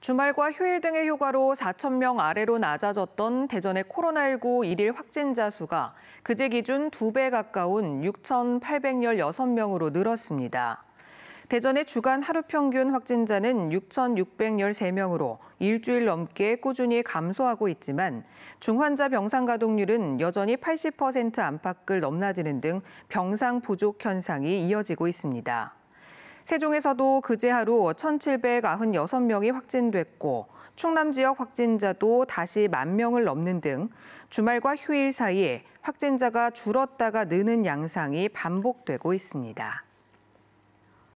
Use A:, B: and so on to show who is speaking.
A: 주말과 휴일 등의 효과로 4천 명 아래로 낮아졌던 대전의 코로나19 일일 확진자 수가 그제 기준 2배 가까운 6,816명으로 늘었습니다. 대전의 주간 하루 평균 확진자는 6,613명으로 일주일 넘게 꾸준히 감소하고 있지만 중환자 병상 가동률은 여전히 80% 안팎을 넘나드는 등 병상 부족 현상이 이어지고 있습니다. 세종에서도 그제 하루 1,796명이 확진됐고 충남 지역 확진자도 다시 만 명을 넘는 등 주말과 휴일 사이에 확진자가 줄었다가 느는 양상이 반복되고 있습니다.